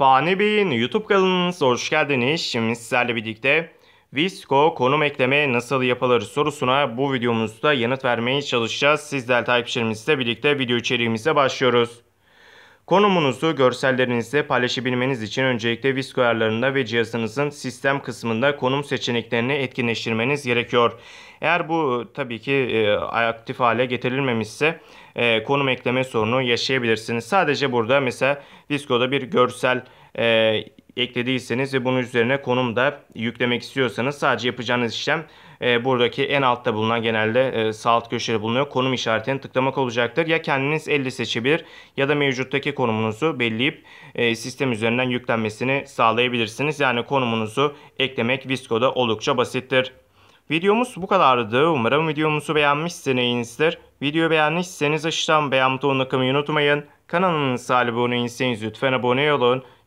Fani Bey'in YouTube kanalınıza hoş geldiniz. Şimdi sizlerle birlikte Visco konum ekleme nasıl yapılır sorusuna bu videomuzda yanıt vermeye çalışacağız. Sizler takipçilerimizle birlikte video içeriğimize başlıyoruz. Konumunuzu görsellerinizde paylaşabilmeniz için öncelikle Visk ayarlarında ve cihazınızın sistem kısmında konum seçeneklerini etkinleştirmeniz gerekiyor. Eğer bu tabii ki e, aktif hale getirilmemişse e, konum ekleme sorunu yaşayabilirsiniz. Sadece burada mesela Visko'da bir görsel e, eklediyseniz ve bunun üzerine konum da yüklemek istiyorsanız sadece yapacağınız işlem e, buradaki en altta bulunan genelde e, sağ alt köşede bulunuyor konum işaretini tıklamak olacaktır. Ya kendiniz elle seçebilir ya da mevcuttaki konumunuzu belleyip e, sistem üzerinden yüklenmesini sağlayabilirsiniz. Yani konumunuzu eklemek Visco'da oldukça basittir. Videomuz bu kadardı. Umarım videomuzu beğenmişsinizdir. Videoyu beğenmişseniz aşağıdan beğen butonuna kılmayı unutmayın. Kanalımıza abone değilseniz lütfen abone olun.